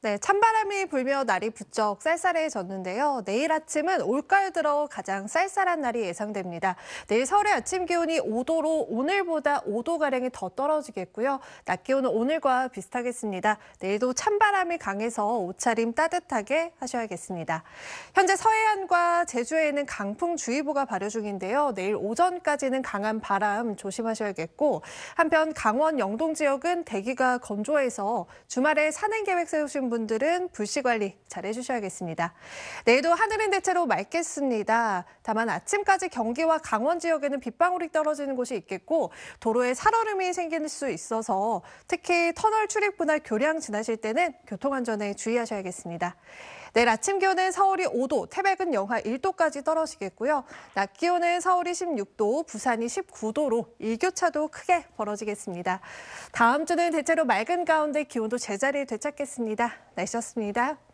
네, 찬바람이 불며 날이 부쩍 쌀쌀해졌는데요. 내일 아침은 올가을 들어 가장 쌀쌀한 날이 예상됩니다. 내일 서울의 아침 기온이 5도로 오늘보다 5도가량이 더 떨어지겠고요. 낮 기온은 오늘과 비슷하겠습니다. 내일도 찬바람이 강해서 옷차림 따뜻하게 하셔야겠습니다. 현재 서해안과 제주에는 강풍주의보가 발효 중인데요. 내일 오전까지는 강한 바람 조심하셔야겠고 한편 강원 영동 지역은 대기가 건조해서 주말에 산행 계획 세우신 분들은 불씨 관리 잘 해주셔야겠습니다. 내일도 하늘은 대체로 맑겠습니다. 다만 아침까지 경기와 강원 지역에는 빗방울이 떨어지는 곳이 있겠고 도로에 살얼음이 생길 수 있어서 특히 터널 출입구나 교량 지나실 때는 교통안전에 주의하셔야겠습니다. 내일 아침 기온은 서울이 5도, 태백은 영하 1도까지 떨어지겠고요. 낮 기온은 서울이 16도, 부산이 19도로 일교차도 크게 벌어지겠습니다. 다음 주는 대체로 맑은 가운데 기온도 제자리에 되찾겠습니다. 날씨였습니다. 네,